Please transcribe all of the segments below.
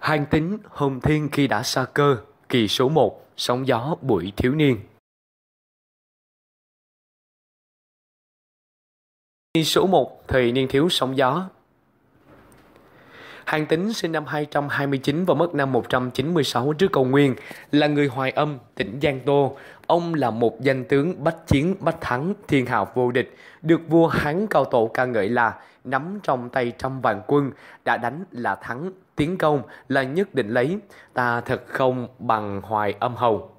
Hành tính Hồng Thiên khi đã xa cơ, kỳ số 1, sóng gió buổi thiếu niên. Kỳ số 1, thời niên thiếu sóng gió. Hàng tính sinh năm 229 và mất năm 196 trước công nguyên, là người Hoài Âm, tỉnh Giang Tô. Ông là một danh tướng bách chiến bách thắng, thiên hào vô địch, được vua Hán Cao Tổ ca ngợi là nắm trong tay trăm vạn quân, đã đánh là thắng, tiến công là nhất định lấy, ta thật không bằng hoài âm hầu.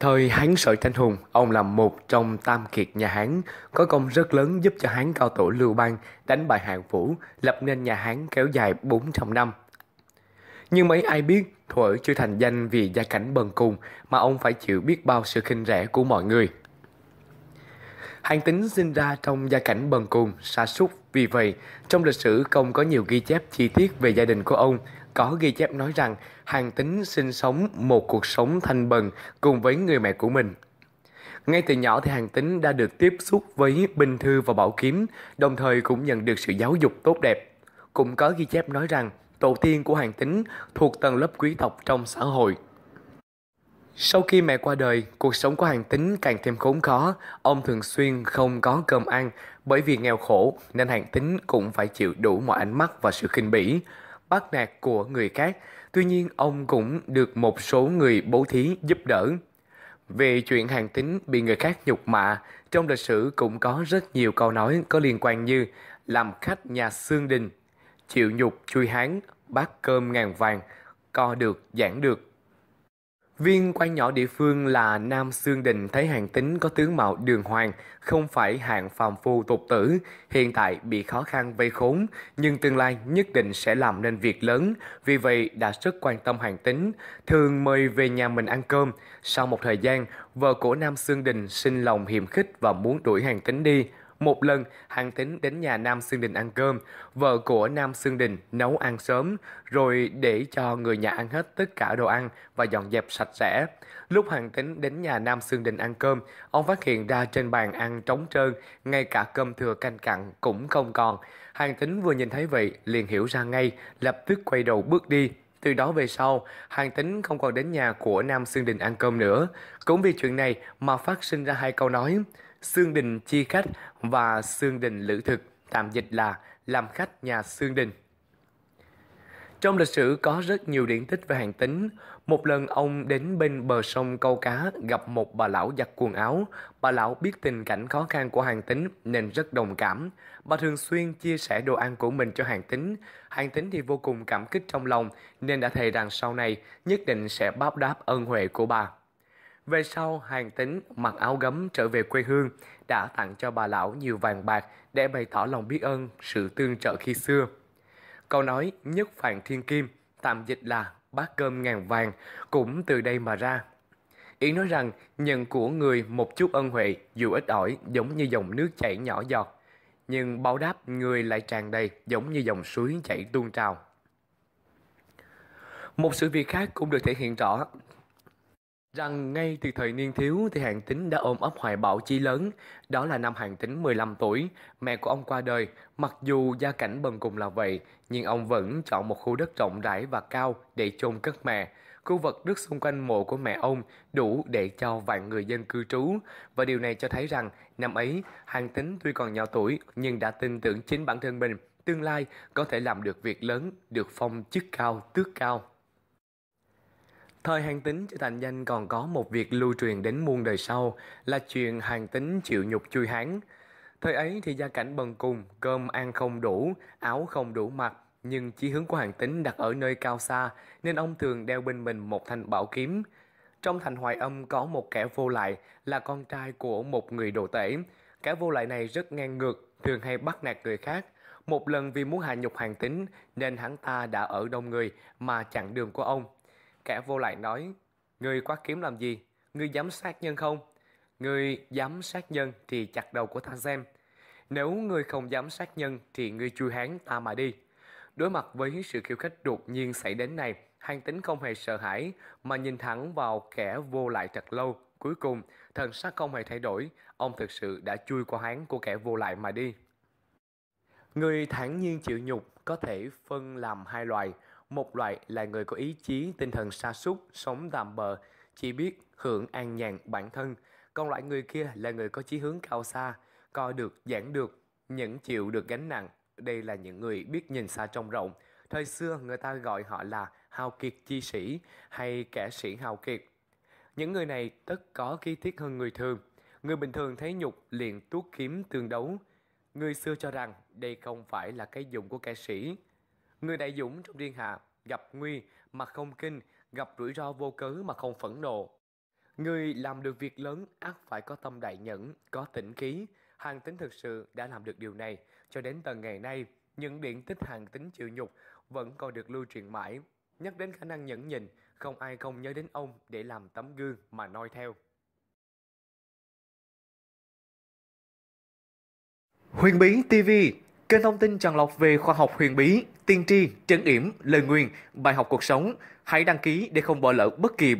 Thời Hán sợi thanh Hùng, ông là một trong tam kiệt nhà Hán, có công rất lớn giúp cho Hán cao tổ Lưu Bang đánh bại Hạng Vũ, lập nên nhà Hán kéo dài 400 năm. Nhưng mấy ai biết, Thuở chưa thành danh vì gia cảnh bần cùng mà ông phải chịu biết bao sự khinh rẻ của mọi người. Hán Tín sinh ra trong gia cảnh bần cùng, sa sút, vì vậy trong lịch sử không có nhiều ghi chép chi tiết về gia đình của ông. Có ghi chép nói rằng Hàn Tín sinh sống một cuộc sống thanh bần cùng với người mẹ của mình. Ngay từ nhỏ thì Hàn Tín đã được tiếp xúc với binh thư và bảo kiếm, đồng thời cũng nhận được sự giáo dục tốt đẹp. Cũng có ghi chép nói rằng tổ tiên của Hàn Tín thuộc tầng lớp quý tộc trong xã hội, sau khi mẹ qua đời, cuộc sống của Hàng Tính càng thêm khốn khó. Ông thường xuyên không có cơm ăn, bởi vì nghèo khổ nên Hàng Tính cũng phải chịu đủ mọi ánh mắt và sự khinh bỉ, bắt nạt của người khác. Tuy nhiên, ông cũng được một số người bố thí giúp đỡ. Về chuyện Hàng Tính bị người khác nhục mạ, trong lịch sử cũng có rất nhiều câu nói có liên quan như làm khách nhà xương đình, chịu nhục chui hán, bát cơm ngàn vàng, co được giảng được Viên quan nhỏ địa phương là Nam Sương Đình thấy hàng tính có tướng mạo đường hoàng, không phải hạng phàm phu tục tử, hiện tại bị khó khăn vây khốn, nhưng tương lai nhất định sẽ làm nên việc lớn, vì vậy đã rất quan tâm hàng tính, thường mời về nhà mình ăn cơm. Sau một thời gian, vợ của Nam Sương Đình sinh lòng hiềm khích và muốn đuổi hàng tính đi. Một lần, hàng tính đến nhà Nam Sương Đình ăn cơm, vợ của Nam Sương Đình nấu ăn sớm, rồi để cho người nhà ăn hết tất cả đồ ăn và dọn dẹp sạch sẽ. Lúc hàng Tính đến nhà Nam Sương Đình ăn cơm, ông phát hiện ra trên bàn ăn trống trơn, ngay cả cơm thừa canh cặn cũng không còn. hàng Tính vừa nhìn thấy vậy, liền hiểu ra ngay, lập tức quay đầu bước đi, từ đó về sau, Hàng Tính không còn đến nhà của Nam Sương Đình ăn cơm nữa. Cũng vì chuyện này mà phát sinh ra hai câu nói. Sương Đình Chi Khách và Sương Đình Lữ Thực, tạm dịch là làm khách nhà Sương Đình. Trong lịch sử có rất nhiều điển tích về hàng tính. Một lần ông đến bên bờ sông câu cá gặp một bà lão giặt quần áo. Bà lão biết tình cảnh khó khăn của hàng tính nên rất đồng cảm. Bà thường xuyên chia sẻ đồ ăn của mình cho hàng tính. Hàng tính thì vô cùng cảm kích trong lòng nên đã thề rằng sau này nhất định sẽ báo đáp ân huệ của bà. Về sau, Hàng Tính mặc áo gấm trở về quê hương, đã tặng cho bà lão nhiều vàng bạc để bày tỏ lòng biết ơn sự tương trợ khi xưa. Câu nói nhất phản thiên kim, tạm dịch là bát cơm ngàn vàng, cũng từ đây mà ra. Ý nói rằng nhận của người một chút ân huệ dù ít ỏi giống như dòng nước chảy nhỏ giọt, nhưng báo đáp người lại tràn đầy giống như dòng suối chảy tuôn trào. Một sự việc khác cũng được thể hiện rõ rằng ngay từ thời niên thiếu thì Hàn Tính đã ôm ấp hoài bão chí lớn, đó là năm Hàn Tính 15 tuổi, mẹ của ông qua đời, mặc dù gia cảnh bần cùng là vậy, nhưng ông vẫn chọn một khu đất rộng rãi và cao để chôn cất mẹ. Khu vực đất xung quanh mộ của mẹ ông đủ để cho vạn người dân cư trú và điều này cho thấy rằng năm ấy Hàn Tính tuy còn nhỏ tuổi nhưng đã tin tưởng chính bản thân mình tương lai có thể làm được việc lớn, được phong chức cao, tước cao. Thời hàng tính chữ thành danh còn có một việc lưu truyền đến muôn đời sau là chuyện hàng tính chịu nhục chui hán. Thời ấy thì gia cảnh bần cùng, cơm ăn không đủ, áo không đủ mặc, nhưng chí hướng của hàng tính đặt ở nơi cao xa nên ông thường đeo bên mình một thanh bảo kiếm. Trong thành hoài âm có một kẻ vô lại là con trai của một người đồ tể. Kẻ vô lại này rất ngang ngược, thường hay bắt nạt người khác. Một lần vì muốn hạ nhục hàng tính nên hắn ta đã ở đông người mà chặn đường của ông Kẻ vô lại nói, Ngươi quá kiếm làm gì? Ngươi dám sát nhân không? Ngươi dám sát nhân thì chặt đầu của ta xem. Nếu ngươi không dám sát nhân thì ngươi chui hán ta mà đi. Đối mặt với sự khiêu khích đột nhiên xảy đến này, Hàng tính không hề sợ hãi mà nhìn thẳng vào kẻ vô lại thật lâu. Cuối cùng, thần sắc không hề thay đổi, ông thực sự đã chui qua hán của kẻ vô lại mà đi. Người thản nhiên chịu nhục có thể phân làm hai loại, một loại là người có ý chí tinh thần sa sút, sống tạm bờ, chỉ biết hưởng an nhàn bản thân. Còn loại người kia là người có chí hướng cao xa, coi được, giảng được, nhẫn chịu được gánh nặng. Đây là những người biết nhìn xa trông rộng. Thời xưa người ta gọi họ là hào kiệt chi sĩ hay kẻ sĩ hào kiệt. Những người này tất có khí tiết hơn người thường. Người bình thường thấy nhục liền tuốt kiếm tương đấu. Người xưa cho rằng đây không phải là cái dùng của kẻ sĩ, Người đại dũng trong thiên hạ, gặp nguy mà không kinh, gặp rủi ro vô cớ mà không phẫn nộ. Người làm được việc lớn ác phải có tâm đại nhẫn, có tỉnh khí. Hàng tính thực sự đã làm được điều này cho đến tận ngày nay. Những điển tích hàng tính chịu nhục vẫn còn được lưu truyền mãi. Nhắc đến khả năng nhẫn nhịn, không ai không nhớ đến ông để làm tấm gương mà noi theo. Huyền Bí TV, kênh thông tin tràn lọc về khoa học huyền bí, Tiên tri, Trấn Yểm, Lời Nguyên, Bài học cuộc sống. Hãy đăng ký để không bỏ lỡ bất kỳ